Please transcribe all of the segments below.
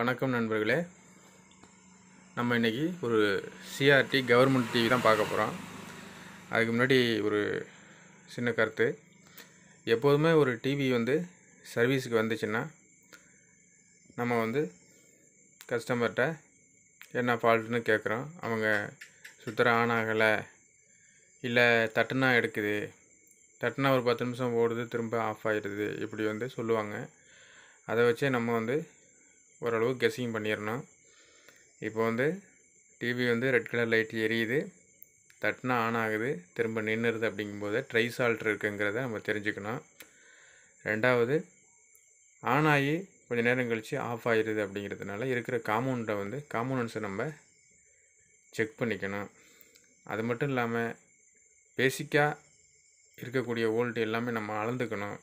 வணக்கம் நண்பர்களே நம்ம இன்றைக்கி ஒரு சிஆர்டி கவர்மெண்ட் டிவி தான் பார்க்க போகிறோம் அதுக்கு முன்னாடி ஒரு சின்ன கருத்து எப்போதுமே ஒரு டிவி வந்து சர்வீஸுக்கு வந்துச்சுன்னா நம்ம வந்து கஸ்டமர்கிட்ட என்ன ஃபால்ட்டுன்னு கேட்குறோம் அவங்க சுத்தர ஆன் ஆகலை இல்லை தட்டுனா எடுக்குது தட்டுனா ஒரு பத்து நிமிஷம் ஓடுது திரும்ப ஆஃப் ஆகிடுது இப்படி வந்து சொல்லுவாங்க அதை வச்சே நம்ம வந்து ஓரளவு கெஸ்ஸிங் பண்ணிடணும் இப்போ வந்து டிவி வந்து ரெட் கலர் லைட் எரியுது தட்டினா ஆன் ஆகுது திரும்ப நின்றுது அப்படிங்கும்போது ட்ரை சால்ட் இருக்குங்கிறத நம்ம தெரிஞ்சுக்கணும் ரெண்டாவது ஆன் ஆகி கொஞ்சம் நேரம் கழித்து ஆஃப் ஆகிடுது அப்படிங்கிறதுனால இருக்கிற காமௌண்டை வந்து காமௌண்ட்ஸை நம்ம செக் பண்ணிக்கணும் அது மட்டும் இல்லாமல் பேசிக்காக இருக்கக்கூடிய ஓல்ட் எல்லாமே நம்ம அளந்துக்கணும்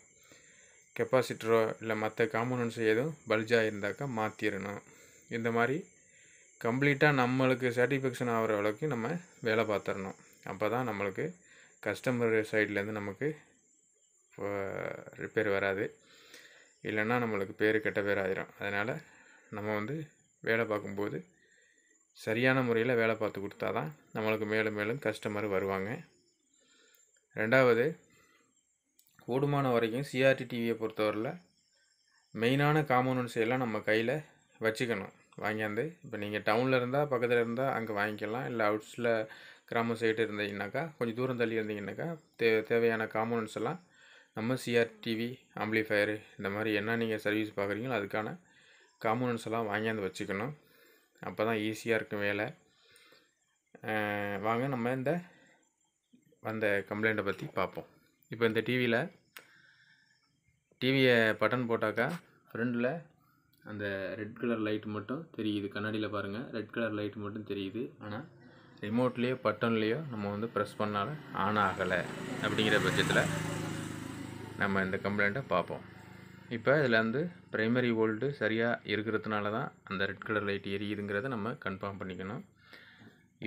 கெப்பாசிட்டரோ இல்லை மற்ற காம்பனன்ட்ஸ் எதுவும் பல்ஜாக இருந்தாக்கா மாற்றிடணும் இந்த மாதிரி கம்ப்ளீட்டாக நம்மளுக்கு சாட்டிஸ்ஃபேக்ஷன் ஆகிற அளவுக்கு நம்ம வேலை பார்த்துடணும் அப்போ தான் நம்மளுக்கு கஸ்டமர் சைட்லேருந்து நமக்கு ரிப்பேர் வராது இல்லைன்னா நம்மளுக்கு பேர் கெட்ட பேர் ஆயிரும் அதனால் நம்ம வந்து வேலை பார்க்கும்போது சரியான முறையில் வேலை பார்த்து கொடுத்தா தான் நம்மளுக்கு மேலும் மேலும் கஸ்டமர் வருவாங்க ரெண்டாவது கூடுமான வரைக்கும் சிஆர்டி டிவியை பொறுத்தவரையில் மெயினான காமனன்ஸ் எல்லாம் நம்ம கையில் வச்சுக்கணும் வாங்கியாந்து இப்போ நீங்கள் டவுனில் இருந்தால் பக்கத்தில் இருந்தால் அங்கே வாங்கிக்கலாம் இல்லை அவுட்ஸில் கிராம சைடு இருந்தீங்கன்னாக்கா கொஞ்சம் தூரம் தள்ளி இருந்தீங்கன்னாக்கா தே தேவையான காமனன்ஸ் எல்லாம் நம்ம சிஆர் டிவி ஆம்பிளிஃபயரு இந்த மாதிரி என்ன நீங்கள் சர்வீஸ் பார்க்குறீங்களோ அதுக்கான காமனன்ஸ் எல்லாம் வாங்கியாந்து வச்சுக்கணும் அப்போ தான் ஈஸியாக இருக்கும் வேலை வாங்க நம்ம இந்த அந்த கம்ப்ளைண்ட்டை பற்றி பார்ப்போம் இப்போ இந்த டிவியில் டிவியை பட்டன் போட்டாக்கா ஃப்ரெண்டில் அந்த ரெட் கலர் லைட் மட்டும் தெரியுது கண்ணாடியில் பாருங்கள் ரெட் கலர் லைட் மட்டும் தெரியுது ஆனால் ரிமோட்லேயோ பட்டன்லேயோ நம்ம வந்து ப்ரெஸ் பண்ணாலும் ஆன் ஆகலை அப்படிங்கிற பட்சத்தில் நம்ம இந்த கம்ப்ளைண்ட்டை பார்ப்போம் இப்போ இதில் வந்து ப்ரைமரி ஓல்டு சரியாக இருக்கிறதுனால தான் அந்த ரெட் கலர் லைட் எரியுதுங்கிறத நம்ம கன்ஃபார்ம் பண்ணிக்கணும்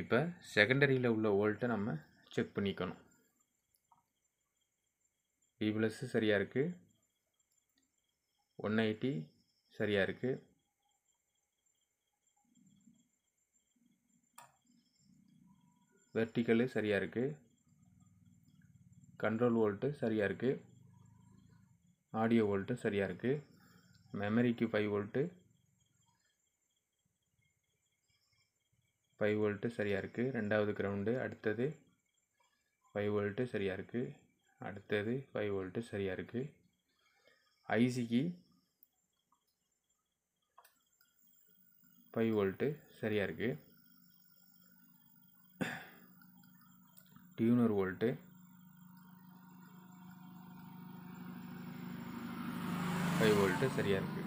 இப்போ செகண்டரியில் உள்ள வோல்ட்டை நம்ம செக் பண்ணிக்கணும் பி ப்ளஸ்ஸு சரியாக இருக்குது ஒன் எயிட்டி சரியாக இருக்குது வெர்டிக்கலு சரியாக இருக்குது கண்ட்ரோல் வோல்ட்டு சரியாக இருக்குது ஆடியோ வோல்ட்டு சரியாக இருக்குது மெமரிக்கு ஃபைவ் வோல்ட்டு ஃபைவ் வோல்ட்டு சரியாக இருக்குது ரெண்டாவது க்ரௌண்டு அடுத்தது ஃபைவ் வோல்ட்டு சரியாக இருக்குது அடுத்தது ஃபைவ் வோல்ட்டு சரியாக இருக்குது ஐசிக்கு ஃபைவ் வோல்ட்டு சரியாக இருக்குது டியூனர் வோல்ட்டு ஃபைவ் வோல்ட்டு சரியாக இருக்குது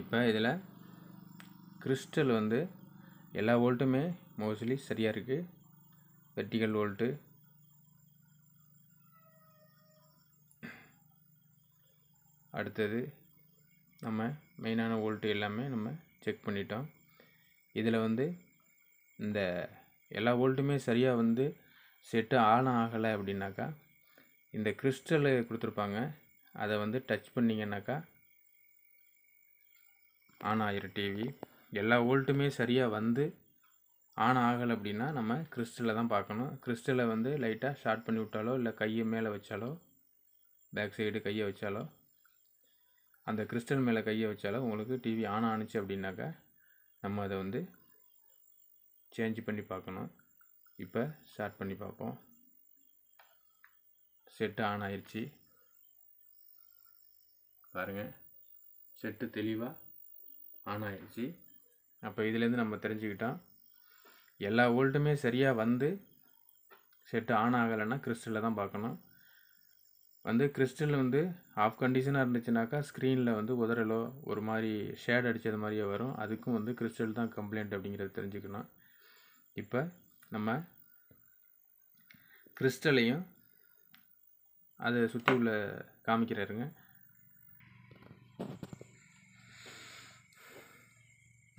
இப்போ இதில் கிறிஸ்டல் வந்து எல்லா வோல்ட்டுமே மோஸ்ட்லி சரியாக இருக்குது வெர்டிகல் வோல்ட்டு அடுத்தது நம்ம மெயினான வோல்ட்டு எல்லாமே நம்ம செக் பண்ணிட்டோம் இதில் வந்து இந்த எல்லா வோல்ட்டுமே சரியாக வந்து செட்டு ஆன் ஆகலை அப்படின்னாக்கா இந்த கிறிஸ்டலு கொடுத்துருப்பாங்க அதை வந்து டச் பண்ணிங்கனாக்கா ஆன் ஆகிரும் டிவி எல்லா வோல்ட்டுமே சரியாக வந்து ஆன் ஆகலை அப்படின்னா நம்ம கிறிஸ்டலை தான் பார்க்கணும் கிறிஸ்டலை வந்து லைட்டாக ஷார்ட் பண்ணி விட்டாலோ இல்லை கையை மேலே வச்சாலோ பேக் சைடு கையை வச்சாலோ அந்த கிறிஸ்டல் மேலே கையை வச்சாலும் உங்களுக்கு டிவி ஆன் ஆணுச்சு அப்படின்னாக்க நம்ம அதை வந்து சேஞ்ச் பண்ணி பார்க்கணும் இப்போ ஸ்டார்ட் பண்ணி பார்ப்போம் செட்டு ஆன் ஆயிடுச்சு பாருங்கள் செட்டு தெளிவாக ஆன் ஆயிடுச்சு அப்போ இதுலேருந்து நம்ம தெரிஞ்சுக்கிட்டோம் எல்லா ஓல்ட்டுமே சரியாக வந்து செட்டு ஆன் ஆகலைன்னா கிறிஸ்டலில் தான் பார்க்கணும் வந்து கிறிஸ்டலில் வந்து ஆஃப் கண்டிஷனாக இருந்துச்சுனாக்கா ஸ்க்ரீனில் வந்து உதறலோ ஒரு மாதிரி ஷேட் அடித்தது மாதிரியே வரும் அதுக்கும் வந்து கிறிஸ்டல் தான் கம்ப்ளைண்ட் அப்படிங்கிறத தெரிஞ்சுக்கணும் இப்போ நம்ம கிறிஸ்டலையும் அதை சுற்றி உள்ள காமிக்கிறாருங்க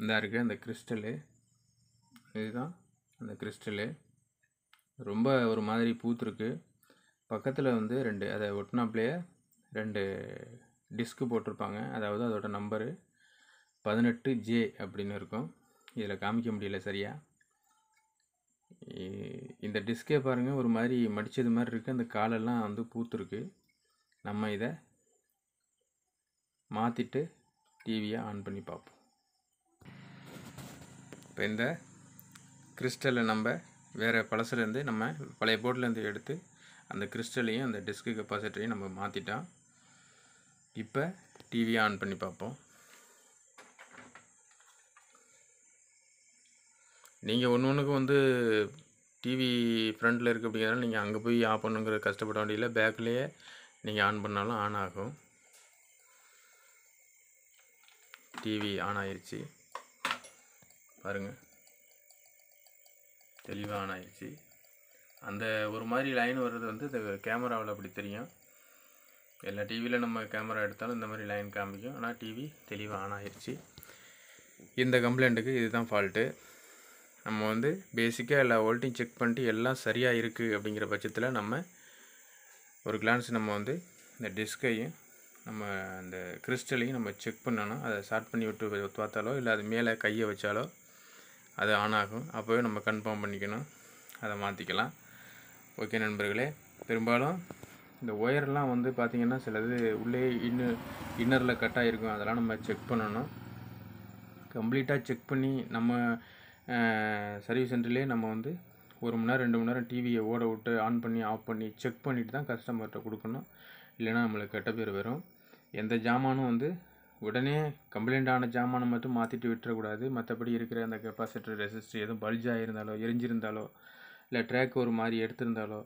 இந்த இருக்குது அந்த கிறிஸ்டலு இதுதான் அந்த கிறிஸ்டலு ரொம்ப ஒரு மாதிரி பூத்துருக்கு பக்கத்தில் வந்து ரெண்டு அதை ஒட்டினாப்லேயே ரெண்டு டிஸ்க்கு போட்டிருப்பாங்க அதாவது அதோட நம்பரு பதினெட்டு ஜே அப்படின்னு இருக்கும் இதில் காமிக்க முடியல சரியாக இந்த டிஸ்கே பாருங்கள் ஒரு மாதிரி மடித்தது மாதிரி இருக்குது அந்த காலெல்லாம் வந்து பூத்துருக்கு நம்ம இதை மாற்றிட்டு டிவியை ஆன் பண்ணி பார்ப்போம் இப்போ இந்த கிறிஸ்டலை நம்ம வேறு பழசுலேருந்து நம்ம பழைய போர்ட்லேருந்து எடுத்து அந்த கிறிஸ்டலையும் அந்த டிஸ்க்கு கெப்பாசிட்டரையும் நம்ம மாற்றிட்டோம் இப்போ டிவியை ஆன் பண்ணி பார்ப்போம் நீங்கள் ஒன்று ஒன்றுக்கு வந்து டிவி ஃப்ரண்ட்டில் இருக்குது அப்படிங்கிறனால நீங்கள் அங்கே போய் ஆஃப் பண்ணுங்கிற கஷ்டப்பட வேண்டிய இல்லை பேக்லேயே நீங்கள் ஆன் பண்ணாலும் ஆன் ஆகும் டிவி ஆன் ஆயிடுச்சு பாருங்கள் தெளிவாக ஆன் ஆயிடுச்சு அந்த ஒரு மாதிரி லைன் வர்றது வந்து இந்த கேமராவில் அப்படி தெரியும் எல்லா டிவியில் நம்ம கேமரா எடுத்தாலும் இந்த மாதிரி லைன் காமிக்கும் ஆனால் டிவி தெளிவாக ஆன் ஆகிருச்சு இந்த கம்ப்ளைண்ட்டுக்கு இதுதான் ஃபால்ட்டு நம்ம வந்து பேசிக்காக எல்லா ஓல்ட்டையும் செக் பண்ணிட்டு எல்லாம் சரியாக இருக்குது அப்படிங்கிற பட்சத்தில் நம்ம ஒரு கிளான்ஸ் நம்ம வந்து இந்த டிஸ்கையும் நம்ம அந்த கிறிஸ்டலையும் நம்ம செக் பண்ணணும் அதை ஷார்ட் பண்ணி விட்டு பார்த்தாலோ இல்லை அது மேலே கையை வச்சாலோ அது ஆன் ஆகும் அப்போவே நம்ம கன்ஃபார்ம் பண்ணிக்கணும் அதை மாற்றிக்கலாம் ஓகே நண்பர்களே பெரும்பாலும் இந்த ஒயர்லாம் வந்து பார்த்திங்கன்னா சிலது உள்ளே இன்னு இன்னரில் கட்டாக இருக்கும் அதெல்லாம் நம்ம செக் பண்ணணும் கம்ப்ளீட்டாக செக் பண்ணி நம்ம சர்வீஸ் சென்டர்லேயே நம்ம வந்து ஒரு மணி நேரம் ரெண்டு மணி நேரம் டிவியை ஓட விட்டு ஆன் பண்ணி ஆஃப் பண்ணி செக் பண்ணிவிட்டு தான் கஸ்டமர்கிட்ட கொடுக்கணும் இல்லைனா நம்மளுக்கு கெட்ட பேர் வரும் எந்த ஜாமானும் வந்து உடனே கம்ப்ளைண்ட் ஆன ஜாமானை மட்டும் மாற்றிட்டு விட்டுறக்கூடாது மற்றபடி இருக்கிற அந்த கெப்பாசிட்டர் ரெசிஸ்டர் எதுவும் பல்ஜாக இருந்தாலோ எரிஞ்சிருந்தாலோ இல்லை ட்ராக் ஒரு மாதிரி எடுத்திருந்தாலோ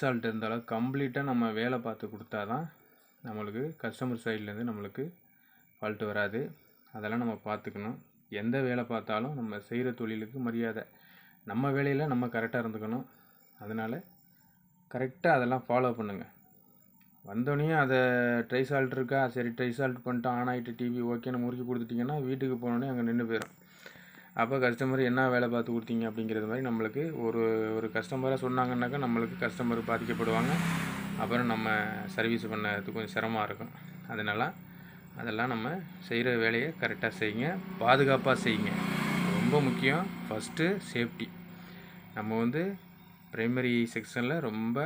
சால்ட் இருந்தாலோ கம்ப்ளீட்டாக நம்ம வேலை பார்த்து கொடுத்தா தான் நம்மளுக்கு கஸ்டமர் சைட்லேருந்து நம்மளுக்கு ஃபால்ட்டு வராது அதெல்லாம் நம்ம பார்த்துக்கணும் எந்த வேலை பார்த்தாலும் நம்ம செய்கிற தொழிலுக்கு மரியாதை நம்ம வேலையில் நம்ம கரெக்டாக இருந்துக்கணும் அதனால் கரெக்டாக அதெல்லாம் ஃபாலோ பண்ணுங்கள் வந்தோடனே அதை ட்ரை சால்ட் இருக்கா சரி ட்ரைசால்ட் பண்ணிட்டு ஆன் ஆகிட்டு டிவி ஓகேன்னு முறுக்கி கொடுத்துட்டிங்கன்னா வீட்டுக்கு போனோடனே அங்கே நின்று போயிடும் அப்போ கஸ்டமர் என்ன வேலை பார்த்து கொடுத்தீங்க அப்படிங்கிறது மாதிரி நம்மளுக்கு ஒரு ஒரு கஸ்டமராக சொன்னாங்கன்னாக்கா நம்மளுக்கு கஸ்டமர் பாதிக்கப்படுவாங்க அப்புறம் நம்ம சர்வீஸ் பண்ணது கொஞ்சம் சிரமமாக இருக்கும் அதனால் அதெல்லாம் நம்ம செய்கிற வேலையை கரெக்டாக செய்யுங்க பாதுகாப்பாக செய்யுங்க ரொம்ப முக்கியம் ஃபஸ்ட்டு சேஃப்டி நம்ம வந்து ப்ரைமரி செக்ஷனில் ரொம்ப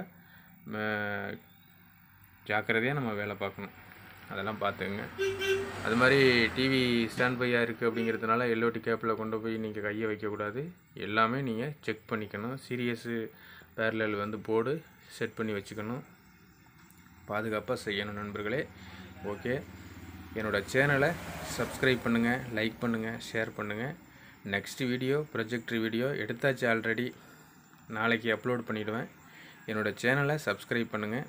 ஜாக்கிரதையாக நம்ம வேலை பார்க்கணும் அதெல்லாம் பார்த்துங்க அது மாதிரி டிவி ஸ்டாண்ட் பையாக இருக்குது அப்படிங்கிறதுனால எல்லோட்டி கேப்பில் கொண்டு போய் நீங்கள் கையை வைக்கக்கூடாது எல்லாமே நீங்கள் செக் பண்ணிக்கணும் சீரியஸு பேரலில் வந்து போர்டு செட் பண்ணி வச்சுக்கணும் பாதுகாப்பாக செய்யணும் நண்பர்களே ஓகே என்னோடய சேனலை சப்ஸ்கிரைப் பண்ணுங்கள் லைக் பண்ணுங்கள் ஷேர் பண்ணுங்கள் நெக்ஸ்ட் வீடியோ ப்ரொஜெக்ட் வீடியோ எடுத்தாச்சு ஆல்ரெடி நாளைக்கு அப்லோட் பண்ணிவிடுவேன் என்னோடய சேனலை சப்ஸ்கிரைப் பண்ணுங்கள்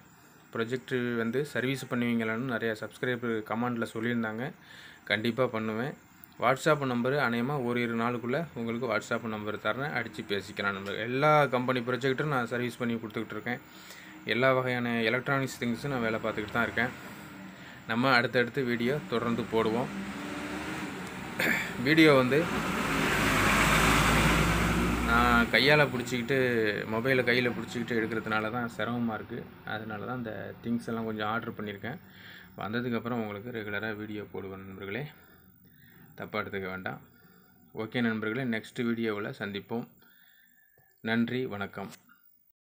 ப்ரொஜெக்ட் வந்து சர்வீஸ் பண்ணுவீங்களான்னு நிறையா சப்ஸ்கிரைபர் கமெண்டில் சொல்லியிருந்தாங்க கண்டிப்பாக பண்ணுவேன் வாட்ஸ்அப் நம்பரு அநேகமாக ஒரு இரு நாளுக்குள்ளே உங்களுக்கு வாட்ஸ்அப் நம்பர் தரேன் அடித்து பேசிக்கலாம் நம்பர் எல்லா கம்பெனி ப்ரொஜெக்ட்டும் நான் சர்வீஸ் பண்ணி கொடுத்துக்கிட்டு இருக்கேன் எல்லா வகையான எலக்ட்ரானிக்ஸ் திங்ஸும் நான் வேலை பார்த்துக்கிட்டு தான் இருக்கேன் நம்ம அடுத்தடுத்து வீடியோ தொடர்ந்து போடுவோம் வீடியோ வந்து நான் கையால் பிடிச்சிக்கிட்டு மொபைலை கையில் பிடிச்சிக்கிட்டு எடுக்கிறதுனால தான் சிரமமாக இருக்குது அதனால தான் அந்த திங்ஸ் எல்லாம் கொஞ்சம் ஆர்டர் பண்ணியிருக்கேன் வந்ததுக்கப்புறம் உங்களுக்கு ரெகுலராக வீடியோ போடுவேன் நண்பர்களே தப்பாக எடுத்துக்க வேண்டாம் ஓகே நண்பர்களே நெக்ஸ்ட் வீடியோவில் சந்திப்போம் நன்றி வணக்கம்